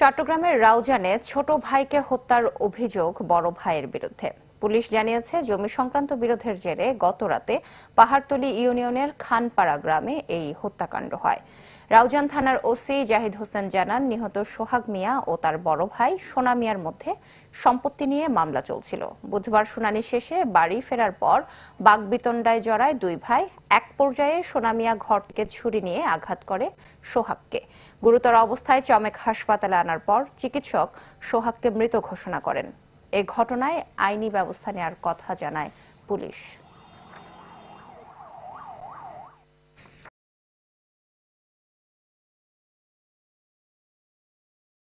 চট্টগ্রামের রাউজানে ছোট ভাইকে হত্যার অভিযোগ বড় ভাইয়ের বিরুদ্ধে পুলিশ জানিয়েছে জমি সংক্রান্ত বিরোধের জেরে গত রাতে পাহাড়তলি ইউনিয়নের খানপাড়া গ্রামে এই হত্যাকাণ্ড হয় রাউজান থানার ওসি জাহিদ হোসেন জানান নিহত সোহাগ মিয়া ও তার বড় ভাই সোনা মিয়ার মধ্যে সম্পত্তি নিয়ে মামলা চলছিল বুধবার শুনানি শেষে বাড়ি ফেরার পর বাগবিতণ্ডায় জড়ায় দুই ভাই পর্যায়ে সোনামিয়া থেকে ছুরি নিয়ে আঘাত করে সোহাগকে গুরুতর অবস্থায় চমেক হাসপাতালে আনার পর চিকিৎসক সোহাগকে মৃত ঘোষণা করেন এ ঘটনায় আইনি ব্যবস্থা নেওয়ার কথা জানায় পুলিশ